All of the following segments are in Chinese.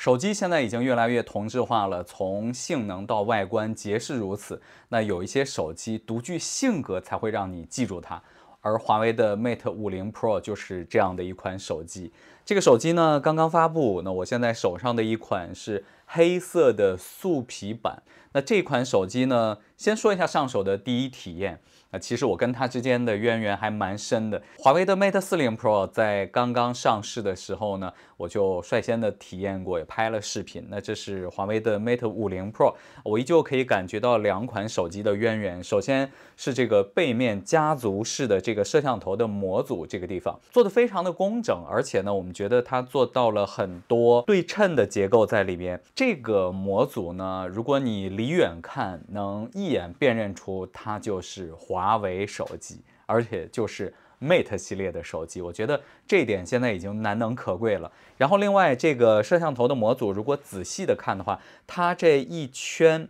手机现在已经越来越同质化了，从性能到外观皆是如此。那有一些手机独具性格，才会让你记住它。而华为的 Mate 五零 Pro 就是这样的一款手机。这个手机呢，刚刚发布。那我现在手上的一款是黑色的素皮版。那这款手机呢？先说一下上手的第一体验那其实我跟它之间的渊源还蛮深的。华为的 Mate 40 Pro 在刚刚上市的时候呢，我就率先的体验过，也拍了视频。那这是华为的 Mate 50 Pro，我依旧可以感觉到两款手机的渊源。首先是这个背面家族式的这个摄像头的模组，这个地方做的非常的工整，而且呢，我们觉得它做到了很多对称的结构在里边。这个模组呢，如果你离远看能一眼辨认出它就是华为手机，而且就是 Mate 系列的手机。我觉得这点现在已经难能可贵了。然后另外这个摄像头的模组，如果仔细的看的话，它这一圈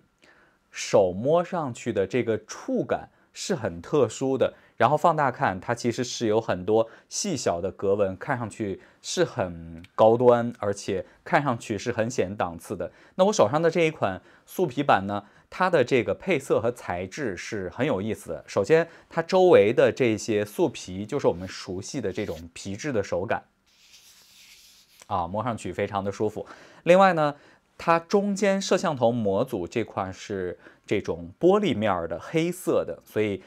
手摸上去的这个触感是很特殊的。然后放大看，它其实是有很多细小的格纹，看上去是很高端，而且看上去是很显档次的。那我手上的这一款素皮版呢，它的这个配色和材质是很有意思的。首先，它周围的这些素皮就是我们熟悉的这种皮质的手感，啊，摸上去非常的舒服。另外呢，它中间摄像头模组这块是这种玻璃面的，黑色的，所以。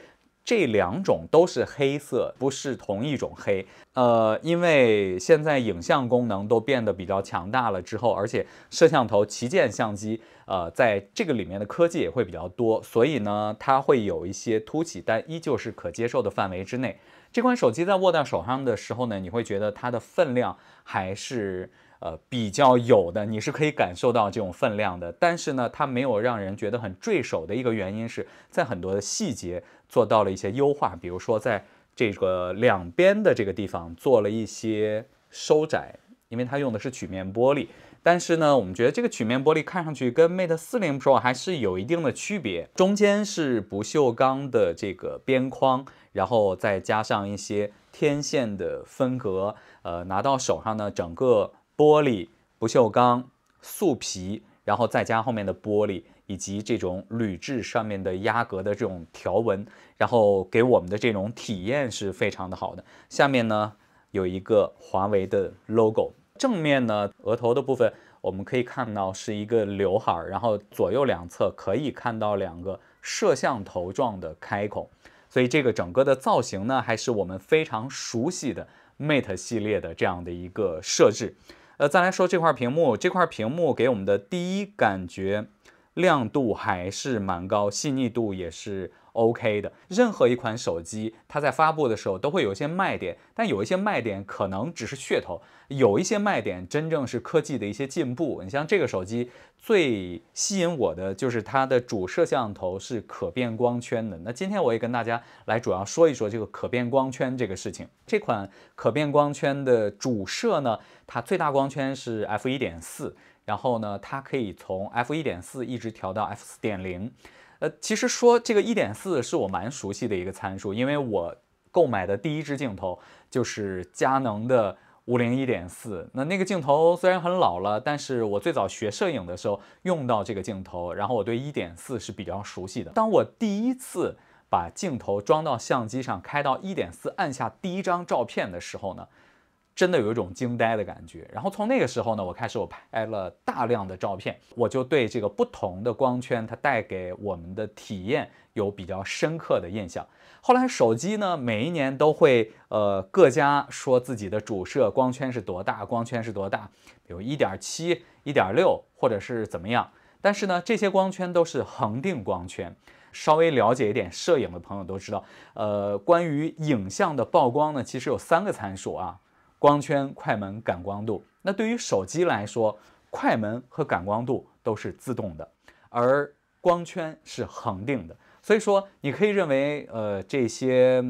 这两种都是黑色，不是同一种黑。呃，因为现在影像功能都变得比较强大了之后，而且摄像头旗舰相机，呃，在这个里面的科技也会比较多，所以呢，它会有一些凸起，但依旧是可接受的范围之内。这款手机在握到手上的时候呢，你会觉得它的分量还是。呃，比较有的你是可以感受到这种分量的，但是呢，它没有让人觉得很坠手的一个原因是在很多的细节做到了一些优化，比如说在这个两边的这个地方做了一些收窄，因为它用的是曲面玻璃，但是呢，我们觉得这个曲面玻璃看上去跟 Mate 40 Pro 还是有一定的区别，中间是不锈钢的这个边框，然后再加上一些天线的分隔，呃，拿到手上呢，整个。玻璃、不锈钢、塑皮，然后再加后面的玻璃，以及这种铝制上面的压格的这种条纹，然后给我们的这种体验是非常的好的。下面呢有一个华为的 logo，正面呢额头的部分我们可以看到是一个刘海儿，然后左右两侧可以看到两个摄像头状的开口，所以这个整个的造型呢还是我们非常熟悉的 Mate 系列的这样的一个设置。呃，再来说这块屏幕，这块屏幕给我们的第一感觉。亮度还是蛮高，细腻度也是 OK 的。任何一款手机，它在发布的时候都会有一些卖点，但有一些卖点可能只是噱头，有一些卖点真正是科技的一些进步。你像这个手机最吸引我的就是它的主摄像头是可变光圈的。那今天我也跟大家来主要说一说这个可变光圈这个事情。这款可变光圈的主摄呢，它最大光圈是 f 一点四。然后呢，它可以从 f 一点四一直调到 f 四点零。呃，其实说这个一点四是我蛮熟悉的一个参数，因为我购买的第一支镜头就是佳能的五零一点四。那那个镜头虽然很老了，但是我最早学摄影的时候用到这个镜头，然后我对一点四是比较熟悉的。当我第一次把镜头装到相机上，开到一点四，按下第一张照片的时候呢？真的有一种惊呆的感觉。然后从那个时候呢，我开始我拍了大量的照片，我就对这个不同的光圈它带给我们的体验有比较深刻的印象。后来手机呢，每一年都会呃各家说自己的主摄光圈是多大，光圈是多大，有一点七、一点六或者是怎么样。但是呢，这些光圈都是恒定光圈。稍微了解一点摄影的朋友都知道，呃，关于影像的曝光呢，其实有三个参数啊。光圈、快门、感光度，那对于手机来说，快门和感光度都是自动的，而光圈是恒定的。所以说，你可以认为，呃，这些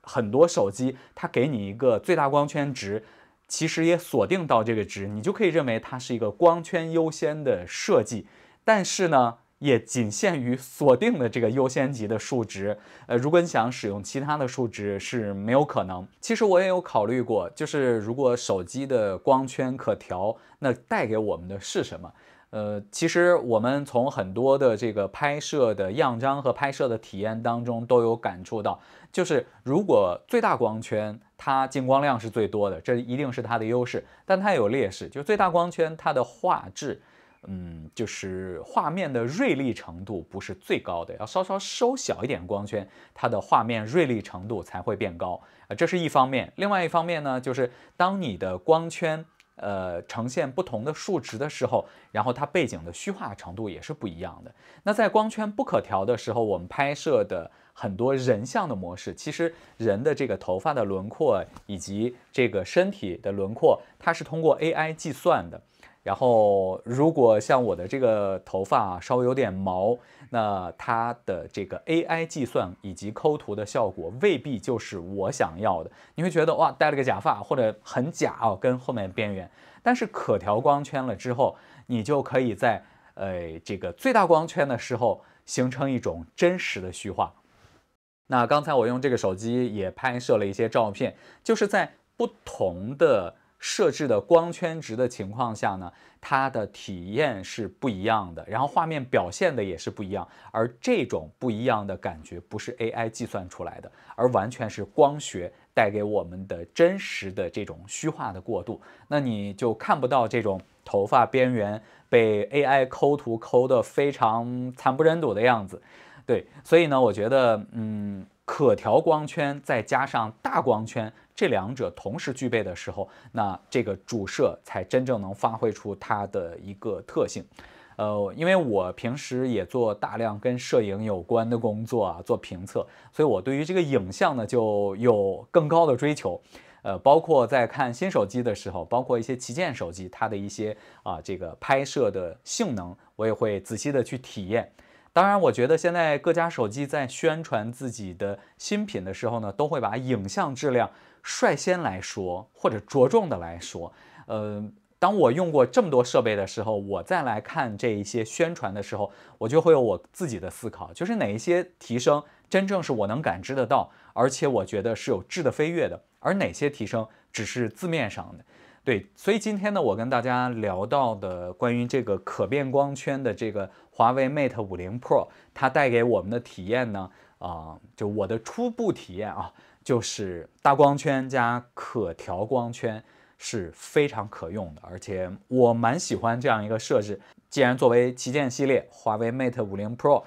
很多手机它给你一个最大光圈值，其实也锁定到这个值，你就可以认为它是一个光圈优先的设计。但是呢，也仅限于锁定的这个优先级的数值，呃，如果你想使用其他的数值是没有可能。其实我也有考虑过，就是如果手机的光圈可调，那带给我们的是什么？呃，其实我们从很多的这个拍摄的样张和拍摄的体验当中都有感触到，就是如果最大光圈它进光量是最多的，这一定是它的优势，但它有劣势，就是最大光圈它的画质。嗯，就是画面的锐利程度不是最高的，要稍稍收小一点光圈，它的画面锐利程度才会变高啊。这是一方面，另外一方面呢，就是当你的光圈呃呈现不同的数值的时候，然后它背景的虚化程度也是不一样的。那在光圈不可调的时候，我们拍摄的很多人像的模式，其实人的这个头发的轮廓以及这个身体的轮廓，它是通过 AI 计算的。然后，如果像我的这个头发稍微有点毛，那它的这个 A I 计算以及抠图的效果未必就是我想要的。你会觉得哇，戴了个假发或者很假哦，跟后面边缘。但是可调光圈了之后，你就可以在呃这个最大光圈的时候形成一种真实的虚化。那刚才我用这个手机也拍摄了一些照片，就是在不同的。设置的光圈值的情况下呢，它的体验是不一样的，然后画面表现的也是不一样。而这种不一样的感觉不是 AI 计算出来的，而完全是光学带给我们的真实的这种虚化的过渡。那你就看不到这种头发边缘被 AI 抠图抠得非常惨不忍睹的样子。对，所以呢，我觉得，嗯，可调光圈再加上大光圈。这两者同时具备的时候，那这个主摄才真正能发挥出它的一个特性。呃，因为我平时也做大量跟摄影有关的工作啊，做评测，所以我对于这个影像呢就有更高的追求。呃，包括在看新手机的时候，包括一些旗舰手机它的一些啊这个拍摄的性能，我也会仔细的去体验。当然，我觉得现在各家手机在宣传自己的新品的时候呢，都会把影像质量率先来说，或者着重的来说。呃，当我用过这么多设备的时候，我再来看这一些宣传的时候，我就会有我自己的思考，就是哪一些提升真正是我能感知得到，而且我觉得是有质的飞跃的，而哪些提升只是字面上的。对，所以今天呢，我跟大家聊到的关于这个可变光圈的这个华为 Mate 50 Pro，它带给我们的体验呢，啊，就我的初步体验啊，就是大光圈加可调光圈是非常可用的，而且我蛮喜欢这样一个设置。既然作为旗舰系列，华为 Mate 50 Pro，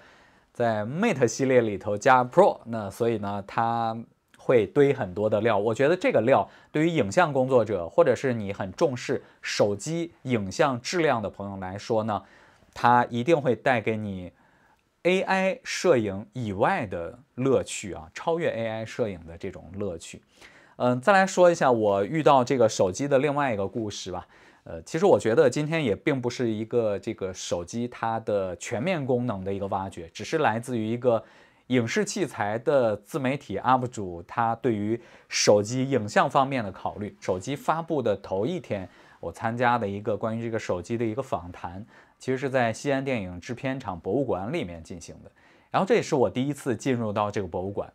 在 Mate 系列里头加 Pro，那所以呢，它。会堆很多的料，我觉得这个料对于影像工作者，或者是你很重视手机影像质量的朋友来说呢，它一定会带给你 AI 摄影以外的乐趣啊，超越 AI 摄影的这种乐趣。嗯，再来说一下我遇到这个手机的另外一个故事吧。呃，其实我觉得今天也并不是一个这个手机它的全面功能的一个挖掘，只是来自于一个。影视器材的自媒体 UP 主，他对于手机影像方面的考虑。手机发布的头一天，我参加的一个关于这个手机的一个访谈，其实是在西安电影制片厂博物馆里面进行的。然后这也是我第一次进入到这个博物馆，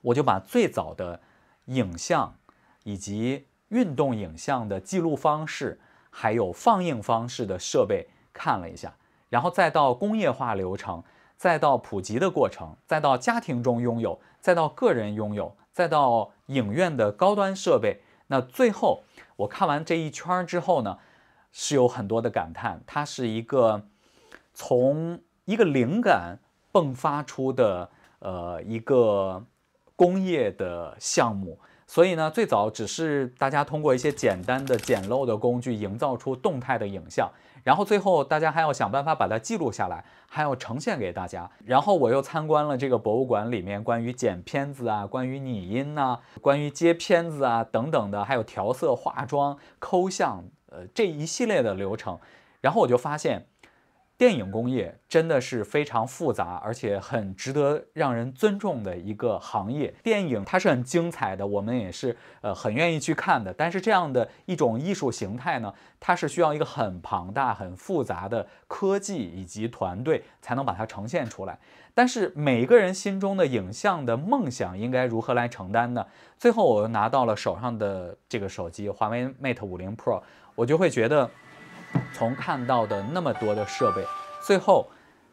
我就把最早的影像以及运动影像的记录方式，还有放映方式的设备看了一下，然后再到工业化流程。再到普及的过程，再到家庭中拥有，再到个人拥有，再到影院的高端设备。那最后我看完这一圈之后呢，是有很多的感叹。它是一个从一个灵感迸发出的呃一个工业的项目。所以呢，最早只是大家通过一些简单的简陋的工具，营造出动态的影像。然后最后，大家还要想办法把它记录下来，还要呈现给大家。然后我又参观了这个博物馆里面关于剪片子啊、关于拟音呐、关于接片子啊等等的，还有调色、化妆、抠像，呃，这一系列的流程。然后我就发现。电影工业真的是非常复杂，而且很值得让人尊重的一个行业。电影它是很精彩的，我们也是呃很愿意去看的。但是这样的一种艺术形态呢，它是需要一个很庞大、很复杂的科技以及团队才能把它呈现出来。但是每个人心中的影像的梦想应该如何来承担呢？最后我拿到了手上的这个手机，华为 Mate 五零 Pro，我就会觉得。从看到的那么多的设备，最后，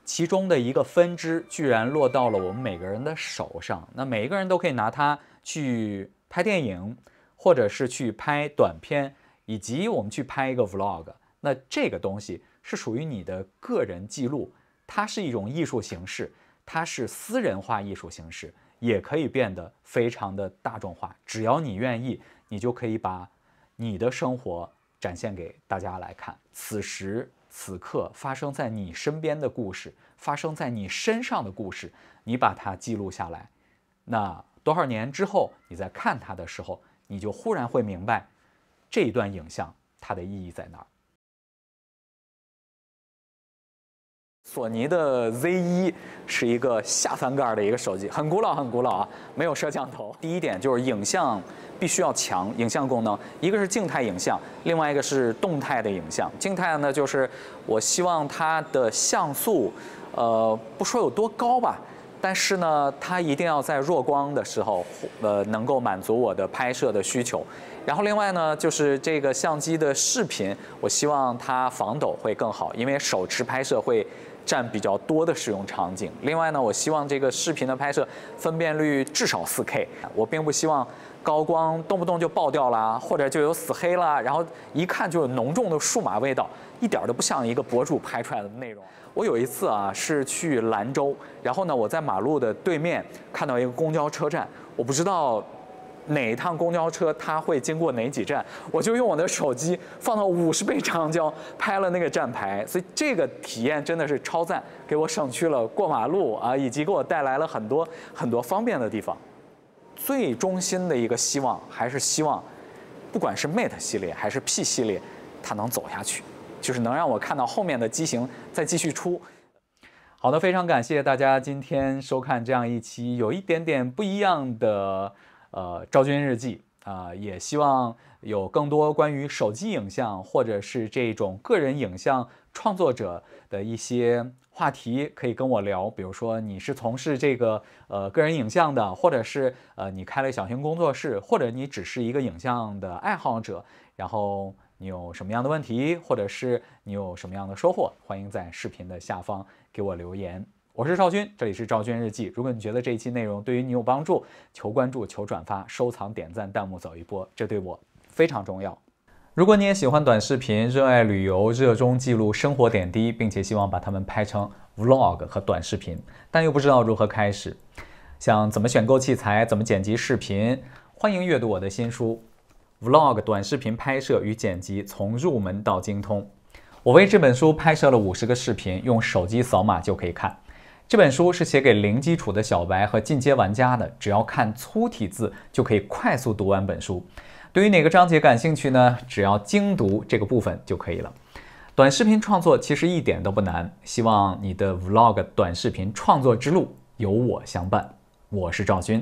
其中的一个分支居然落到了我们每个人的手上。那每一个人都可以拿它去拍电影，或者是去拍短片，以及我们去拍一个 vlog。那这个东西是属于你的个人记录，它是一种艺术形式，它是私人化艺术形式，也可以变得非常的大众化。只要你愿意，你就可以把你的生活。展现给大家来看，此时此刻发生在你身边的故事，发生在你身上的故事，你把它记录下来，那多少年之后，你在看它的时候，你就忽然会明白，这一段影像它的意义在哪儿。索尼的 Z1 是一个下翻盖的一个手机，很古老，很古老啊，没有摄像头。第一点就是影像必须要强，影像功能，一个是静态影像，另外一个是动态的影像。静态呢，就是我希望它的像素，呃，不说有多高吧，但是呢，它一定要在弱光的时候，呃，能够满足我的拍摄的需求。然后另外呢，就是这个相机的视频，我希望它防抖会更好，因为手持拍摄会。占比较多的使用场景。另外呢，我希望这个视频的拍摄分辨率至少 4K。我并不希望高光动不动就爆掉了，或者就有死黑啦，然后一看就有浓重的数码味道，一点都不像一个博主拍出来的内容。我有一次啊，是去兰州，然后呢，我在马路的对面看到一个公交车站，我不知道。哪一趟公交车它会经过哪几站？我就用我的手机放到五十倍长焦拍了那个站牌，所以这个体验真的是超赞，给我省去了过马路啊，以及给我带来了很多很多方便的地方。最衷心的一个希望还是希望，不管是 Mate 系列还是 P 系列，它能走下去，就是能让我看到后面的机型再继续出。好的，非常感谢大家今天收看这样一期有一点点不一样的。呃，《昭君日记》啊，也希望有更多关于手机影像或者是这种个人影像创作者的一些话题可以跟我聊。比如说，你是从事这个呃个人影像的，或者是呃你开了小型工作室，或者你只是一个影像的爱好者，然后你有什么样的问题，或者是你有什么样的收获，欢迎在视频的下方给我留言。我是赵军，这里是赵军日记。如果你觉得这一期内容对于你有帮助，求关注、求转发、收藏、点赞、弹幕走一波，这对我非常重要。如果你也喜欢短视频，热爱旅游，热衷记录生活点滴，并且希望把它们拍成 vlog 和短视频，但又不知道如何开始，想怎么选购器材，怎么剪辑视频，欢迎阅读我的新书《vlog 短视频拍摄与剪辑：从入门到精通》。我为这本书拍摄了五十个视频，用手机扫码就可以看。这本书是写给零基础的小白和进阶玩家的，只要看粗体字就可以快速读完本书。对于哪个章节感兴趣呢？只要精读这个部分就可以了。短视频创作其实一点都不难，希望你的 vlog 短视频创作之路有我相伴。我是赵军。